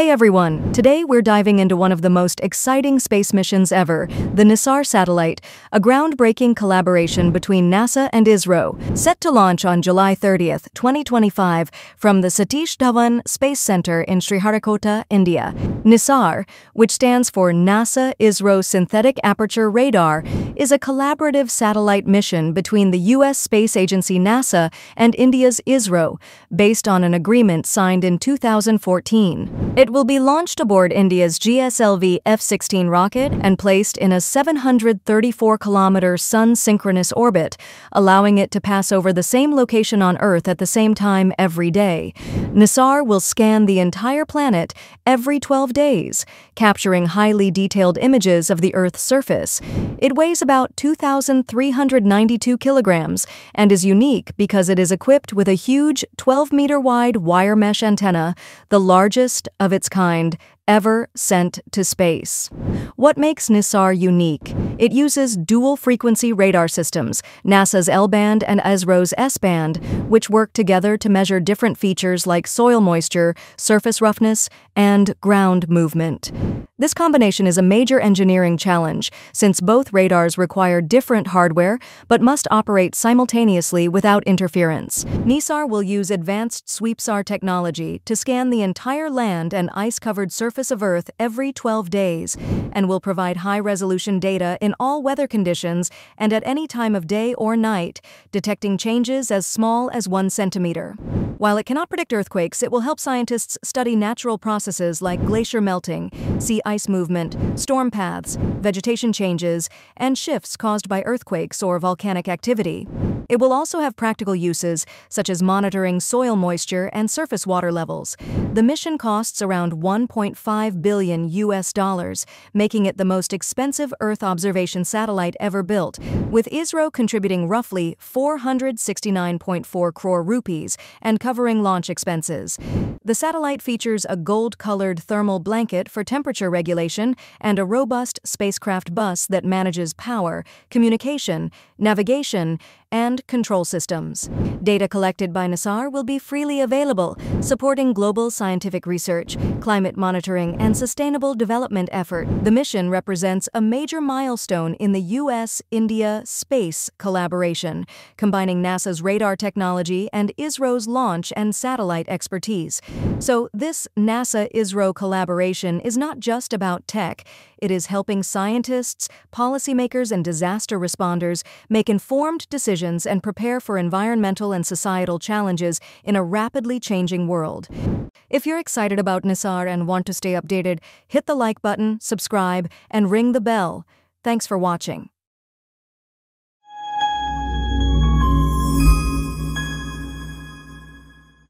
Hey everyone, today we're diving into one of the most exciting space missions ever, the NISAR satellite, a groundbreaking collaboration between NASA and ISRO, set to launch on July 30th, 2025, from the Satish Dhawan Space Center in Sriharikota, India. NISAR, which stands for NASA ISRO Synthetic Aperture Radar, is a collaborative satellite mission between the U.S. space agency NASA and India's ISRO, based on an agreement signed in 2014. It will be launched aboard India's GSLV F-16 rocket and placed in a 734-kilometer sun-synchronous orbit, allowing it to pass over the same location on Earth at the same time every day. NISAR will scan the entire planet every 12 days, capturing highly detailed images of the Earth's surface. It weighs about about 2,392 kilograms and is unique because it is equipped with a huge 12 meter wide wire mesh antenna, the largest of its kind ever sent to space. What makes NISAR unique? It uses dual frequency radar systems, NASA's L band and ESRO's S band, which work together to measure different features like soil moisture, surface roughness, and ground movement. This combination is a major engineering challenge, since both radars require different hardware but must operate simultaneously without interference. NISAR will use advanced SWEEPSAR technology to scan the entire land and ice-covered surface of Earth every 12 days, and will provide high-resolution data in all weather conditions and at any time of day or night, detecting changes as small as one centimeter. While it cannot predict earthquakes, it will help scientists study natural processes like glacier melting, see ice movement, storm paths, vegetation changes, and shifts caused by earthquakes or volcanic activity. It will also have practical uses, such as monitoring soil moisture and surface water levels. The mission costs around 1.5 billion US dollars, making it the most expensive Earth observation satellite ever built, with ISRO contributing roughly 469.4 crore rupees and covering launch expenses. The satellite features a gold-colored thermal blanket for temperature regulation and a robust spacecraft bus that manages power, communication, navigation, and control systems. Data collected by NASAR will be freely available, supporting global scientific research, climate monitoring, and sustainable development effort. The mission represents a major milestone in the U.S.-India space collaboration, combining NASA's radar technology and ISRO's launch and satellite expertise. So this NASA-ISRO collaboration is not just about tech, it is helping scientists, policymakers, and disaster responders make informed decisions and prepare for environmental and societal challenges in a rapidly changing world. If you're excited about Nisar and want to stay updated, hit the like button, subscribe, and ring the bell. Thanks for watching.